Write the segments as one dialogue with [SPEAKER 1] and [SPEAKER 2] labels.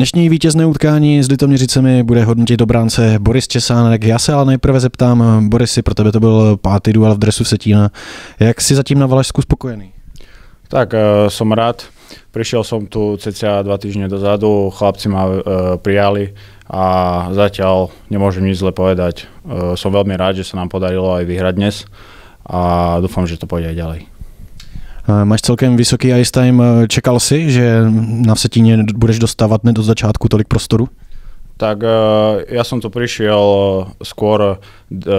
[SPEAKER 1] Dnešní vítězné utkání s Litoměřicemi bude hodnotit dobránce Boris Česánek. Já se ale nejprve zeptám, Borisy, pro tebe to byl pátý duel v dresu Setína. Jak jsi zatím na Valašsku
[SPEAKER 2] spokojený? Tak, eh, jsem rád. Přišel jsem tu cca dva týdny dozadu, chlapci ma uh, přijali a zatím Nemůžu nic zle povedať. Eh, jsem uh, velmi rád, že se nám podarilo i vyhrát dnes a doufám, že to půjde i
[SPEAKER 1] Eh, máš celkem vysoký ice time. Eh, čekal jsi, že na Vsetíně budeš dostávat ne do začátku tolik prostoru?
[SPEAKER 2] Tak eh, já jsem to přišel skoro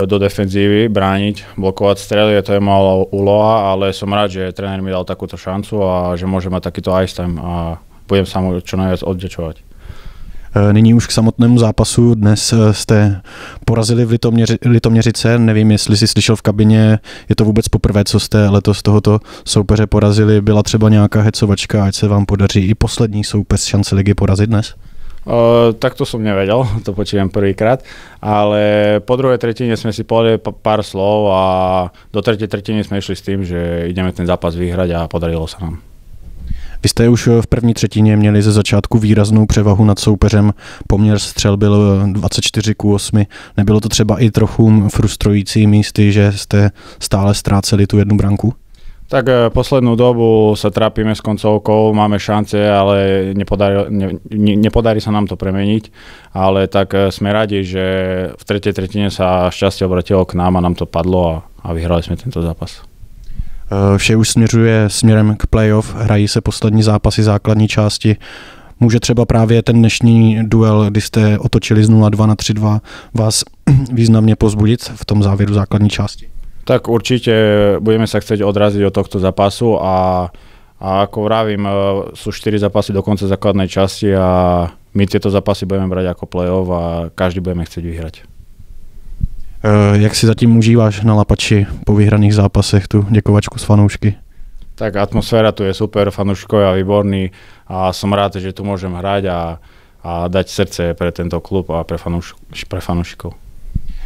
[SPEAKER 2] do defenzívy, bránit, blokovat strely, to je malá úloha, ale jsem rád, že trenér mi dal takovou šancu a že můžeme taky takýto ice time a budem sa mu čo najviac
[SPEAKER 1] Eh, nyní už k samotnému zápasu. Dnes eh, jste porazili v Litoměři, Litoměřice. Nevím, jestli jsi slyšel v kabině, je to vůbec poprvé, co jste letos tohoto soupeře porazili. Byla třeba nějaká hecovačka, ať se vám podaří i poslední soupeř šance ligy porazit dnes?
[SPEAKER 2] O, eh, tak to jsem nevěděl, to počítám prvýkrát, ale po druhé třetině jsme si povedali pár slov a do třetí třetiny jsme išli s tím, že ideme ten zápas vyhrať a podarilo se nám.
[SPEAKER 1] Vy jste už eh, v první třetině měli ze začátku výraznou převahu nad soupeřem. Poměr střel byl 24 eh, ku 8. Nebylo to třeba i trochu frustrující místy, že jste stále ztráceli tu jednu branku?
[SPEAKER 2] Tak eh, poslednú dobu sa trápime s koncovkou, máme šance, ale nepodarí, ne, nepodarí sa nám to premeniť. Ale tak sme radi, že v tretej tretine sa šťastie obratilo k nám a nám to padlo a, a vyhrali sme tento zápas.
[SPEAKER 1] Eh, vše už směřuje směrem k playoff, hrají se poslední zápasy základní části. Může třeba právě ten dnešní duel, kdy jste otočili z 0-2 na 3-2, vás významně pozbudit v tom závěru základní části?
[SPEAKER 2] Tak určitě budeme se chcieť odrazit od tohto zápasu a, a jako vravím, jsou eh, čtyři zápasy do konce základné části a my tyto zápasy budeme brát jako play-off a každý budeme chtít vyhrát.
[SPEAKER 1] Eh, jak si zatím užíváš na Lapači po vyhraných zápasech tu děkovačku s fanoušky?
[SPEAKER 2] Tak atmosféra tu je super, fanouškovia výborný a jsem rád, že tu můžem hrát a, a dať srdce pro tento klub a pro fanouš,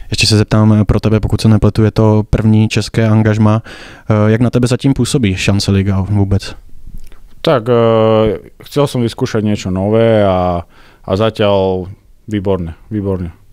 [SPEAKER 1] Ještě se zeptám eh, pro tebe, pokud se nepletu, je to první české angažma. Eh, jak na tebe zatím působí šance Liga vůbec?
[SPEAKER 2] Tak, chtěl jsem vyzkoušet něco nové a, a zatím výborné, výborné.